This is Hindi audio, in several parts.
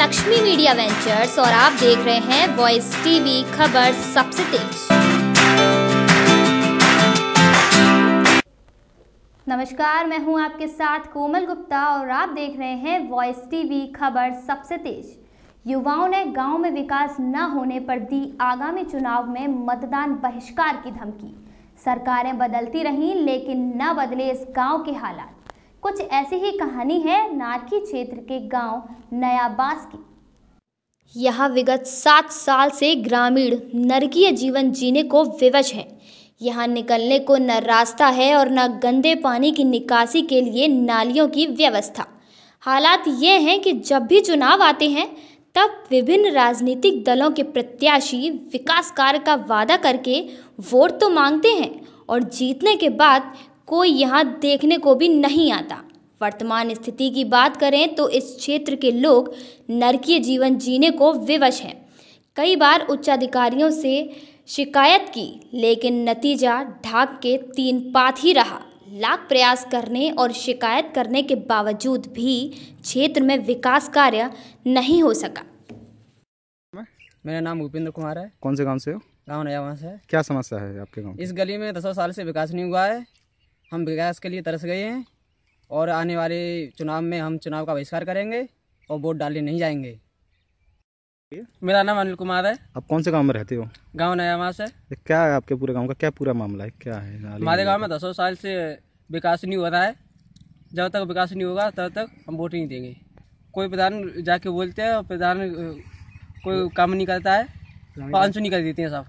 लक्ष्मी मीडिया वेंचर्स और आप देख रहे हैं वॉइस टीवी खबर सबसे तेज नमस्कार मैं हूं आपके साथ कोमल गुप्ता और आप देख रहे हैं वॉइस टीवी खबर सबसे तेज युवाओं ने गांव में विकास न होने पर दी आगामी चुनाव में मतदान बहिष्कार की धमकी सरकारें बदलती रहीं लेकिन न बदले इस गांव के हालात कुछ ऐसी ही कहानी है नारकी क्षेत्र के गांव नयाबास की यह विगत सात साल से ग्रामीण नरकीय जीवन जीने को विवश है यहाँ निकलने को न रास्ता है और न गंदे पानी की निकासी के लिए नालियों की व्यवस्था हालात ये हैं कि जब भी चुनाव आते हैं तब विभिन्न राजनीतिक दलों के प्रत्याशी विकास कार्य का वादा करके वोट तो मांगते हैं और जीतने के बाद कोई यहाँ देखने को भी नहीं आता वर्तमान स्थिति की बात करें तो इस क्षेत्र के लोग नरकीय जीवन जीने को विवश हैं कई बार उच्चाधिकारियों से शिकायत की लेकिन नतीजा ढाक के तीन पात ही रहा लाख प्रयास करने और शिकायत करने के बावजूद भी क्षेत्र में विकास कार्य नहीं हो सका मेरा नाम उपेंद्र कुमार है कौन से गांव से हो गांव नया वहाँ से क्या समस्या है आपके गांव इस गली में दसों साल से विकास नहीं हुआ है हम विकास के लिए तरस गए हैं और आने वाले चुनाव में हम चुनाव का बहिष्कार करेंगे और वोट डालने नहीं जाएंगे मेरा नाम अनिल कुमार है आप कौन से गांव में रहते हो गांव नया मास है क्या है आपके पूरे गांव का क्या पूरा मामला है क्या है हमारे गांव में दसों साल से विकास नहीं हो रहा है जब तक विकास नहीं होगा तब तक हम वोट नहीं देंगे कोई प्रधान जाके बोलते हैं और प्रधान कोई काम नहीं करता है पाँच सौ नहीं कर देते हैं साहब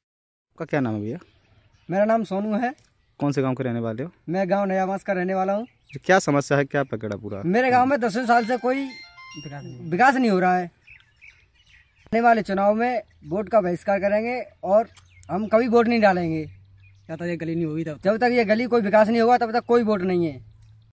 आपका क्या नाम है भैया मेरा नाम सोनू है कौन से गांव के रहने वाले हो मैं गांव नया बांस का रहने वाला हूँ क्या समस्या है क्या पकड़ा पूरा मेरे गांव में दसों साल से कोई विकास नहीं हो रहा है आने वाले चुनाव में वोट का बहिष्कार करेंगे और हम कभी वोट नहीं डालेंगे जब तक ये गली नहीं होगी तब जब तक ये गली कोई विकास नहीं होगा तब तक कोई वोट नहीं है